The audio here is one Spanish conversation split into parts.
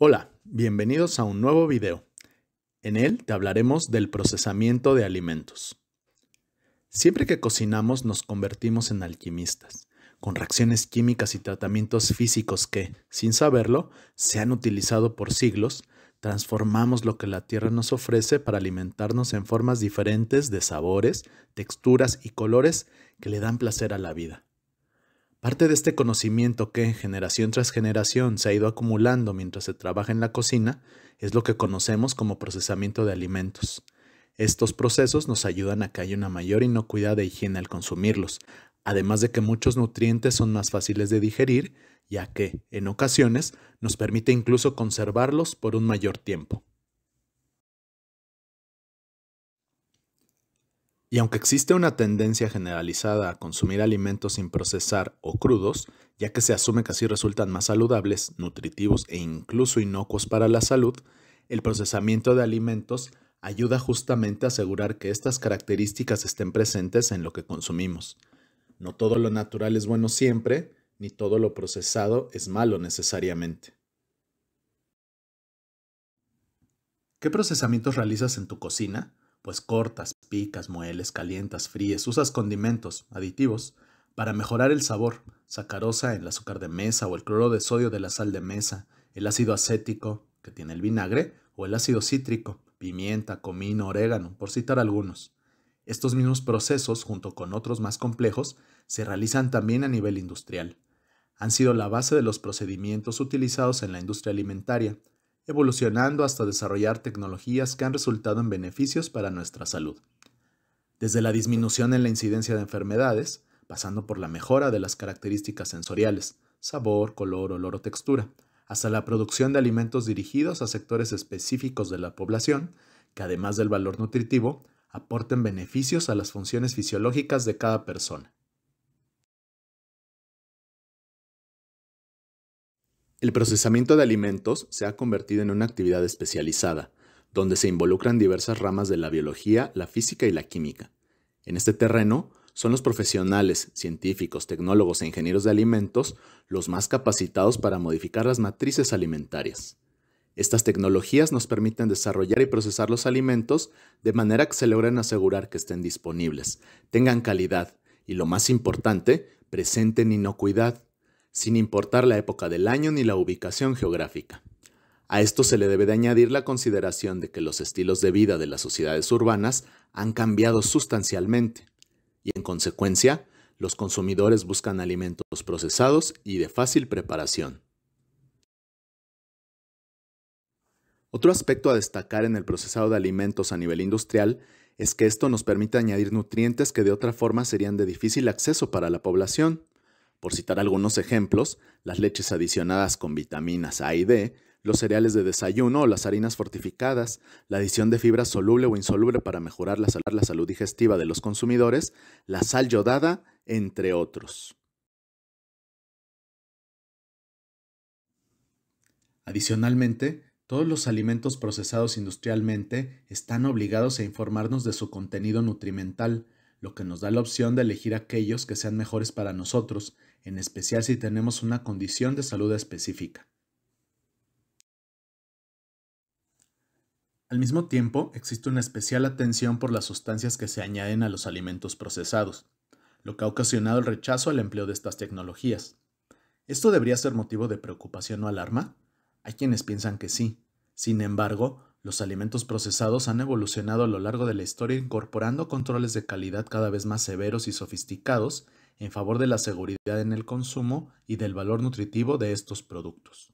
Hola, bienvenidos a un nuevo video. En él te hablaremos del procesamiento de alimentos. Siempre que cocinamos nos convertimos en alquimistas, con reacciones químicas y tratamientos físicos que, sin saberlo, se han utilizado por siglos, transformamos lo que la tierra nos ofrece para alimentarnos en formas diferentes de sabores, texturas y colores que le dan placer a la vida. Parte de este conocimiento que generación tras generación se ha ido acumulando mientras se trabaja en la cocina es lo que conocemos como procesamiento de alimentos. Estos procesos nos ayudan a que haya una mayor inocuidad de higiene al consumirlos, además de que muchos nutrientes son más fáciles de digerir, ya que, en ocasiones, nos permite incluso conservarlos por un mayor tiempo. Y aunque existe una tendencia generalizada a consumir alimentos sin procesar o crudos, ya que se asume que así resultan más saludables, nutritivos e incluso inocuos para la salud, el procesamiento de alimentos ayuda justamente a asegurar que estas características estén presentes en lo que consumimos. No todo lo natural es bueno siempre, ni todo lo procesado es malo necesariamente. ¿Qué procesamientos realizas en tu cocina? pues cortas, picas, mueles, calientas, fríes, usas condimentos, aditivos, para mejorar el sabor, sacarosa en el azúcar de mesa o el cloro de sodio de la sal de mesa, el ácido acético que tiene el vinagre o el ácido cítrico, pimienta, comino, orégano, por citar algunos. Estos mismos procesos, junto con otros más complejos, se realizan también a nivel industrial. Han sido la base de los procedimientos utilizados en la industria alimentaria, evolucionando hasta desarrollar tecnologías que han resultado en beneficios para nuestra salud. Desde la disminución en la incidencia de enfermedades, pasando por la mejora de las características sensoriales, sabor, color, olor o textura, hasta la producción de alimentos dirigidos a sectores específicos de la población, que además del valor nutritivo, aporten beneficios a las funciones fisiológicas de cada persona. El procesamiento de alimentos se ha convertido en una actividad especializada, donde se involucran diversas ramas de la biología, la física y la química. En este terreno, son los profesionales, científicos, tecnólogos e ingenieros de alimentos los más capacitados para modificar las matrices alimentarias. Estas tecnologías nos permiten desarrollar y procesar los alimentos de manera que se logren asegurar que estén disponibles, tengan calidad y, lo más importante, presenten inocuidad, sin importar la época del año ni la ubicación geográfica. A esto se le debe de añadir la consideración de que los estilos de vida de las sociedades urbanas han cambiado sustancialmente y, en consecuencia, los consumidores buscan alimentos procesados y de fácil preparación. Otro aspecto a destacar en el procesado de alimentos a nivel industrial es que esto nos permite añadir nutrientes que de otra forma serían de difícil acceso para la población, por citar algunos ejemplos, las leches adicionadas con vitaminas A y D, los cereales de desayuno o las harinas fortificadas, la adición de fibra soluble o insoluble para mejorar la, la salud digestiva de los consumidores, la sal yodada, entre otros. Adicionalmente, todos los alimentos procesados industrialmente están obligados a informarnos de su contenido nutrimental, lo que nos da la opción de elegir aquellos que sean mejores para nosotros, en especial si tenemos una condición de salud específica. Al mismo tiempo, existe una especial atención por las sustancias que se añaden a los alimentos procesados, lo que ha ocasionado el rechazo al empleo de estas tecnologías. ¿Esto debería ser motivo de preocupación o alarma? Hay quienes piensan que sí. Sin embargo, los alimentos procesados han evolucionado a lo largo de la historia incorporando controles de calidad cada vez más severos y sofisticados en favor de la seguridad en el consumo y del valor nutritivo de estos productos.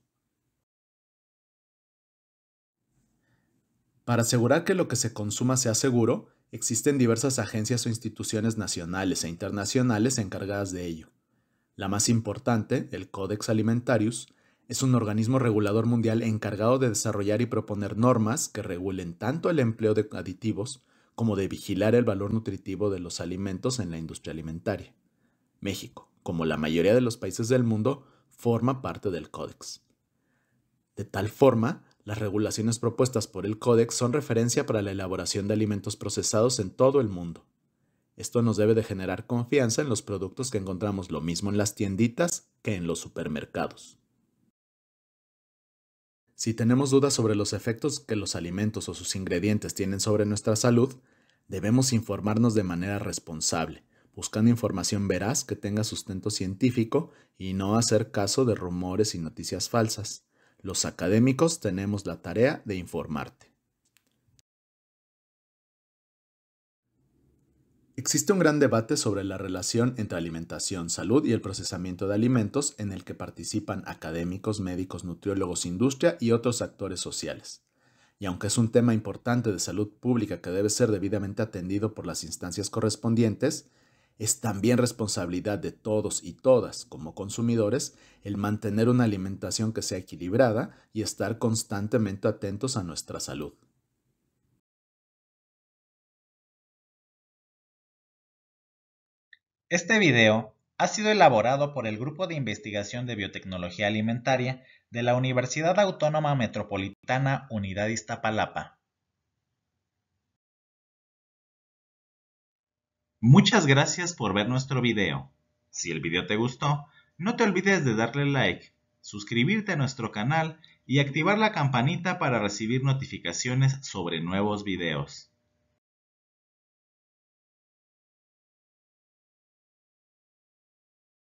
Para asegurar que lo que se consuma sea seguro, existen diversas agencias o instituciones nacionales e internacionales encargadas de ello. La más importante, el Codex Alimentarius, es un organismo regulador mundial encargado de desarrollar y proponer normas que regulen tanto el empleo de aditivos como de vigilar el valor nutritivo de los alimentos en la industria alimentaria. México, como la mayoría de los países del mundo, forma parte del Códex. De tal forma, las regulaciones propuestas por el Códex son referencia para la elaboración de alimentos procesados en todo el mundo. Esto nos debe de generar confianza en los productos que encontramos lo mismo en las tienditas que en los supermercados. Si tenemos dudas sobre los efectos que los alimentos o sus ingredientes tienen sobre nuestra salud, debemos informarnos de manera responsable, buscando información veraz que tenga sustento científico y no hacer caso de rumores y noticias falsas. Los académicos tenemos la tarea de informarte. Existe un gran debate sobre la relación entre alimentación, salud y el procesamiento de alimentos en el que participan académicos, médicos, nutriólogos, industria y otros actores sociales. Y aunque es un tema importante de salud pública que debe ser debidamente atendido por las instancias correspondientes, es también responsabilidad de todos y todas como consumidores el mantener una alimentación que sea equilibrada y estar constantemente atentos a nuestra salud. Este video ha sido elaborado por el Grupo de Investigación de Biotecnología Alimentaria de la Universidad Autónoma Metropolitana Unidad Iztapalapa. Muchas gracias por ver nuestro video. Si el video te gustó, no te olvides de darle like, suscribirte a nuestro canal y activar la campanita para recibir notificaciones sobre nuevos videos.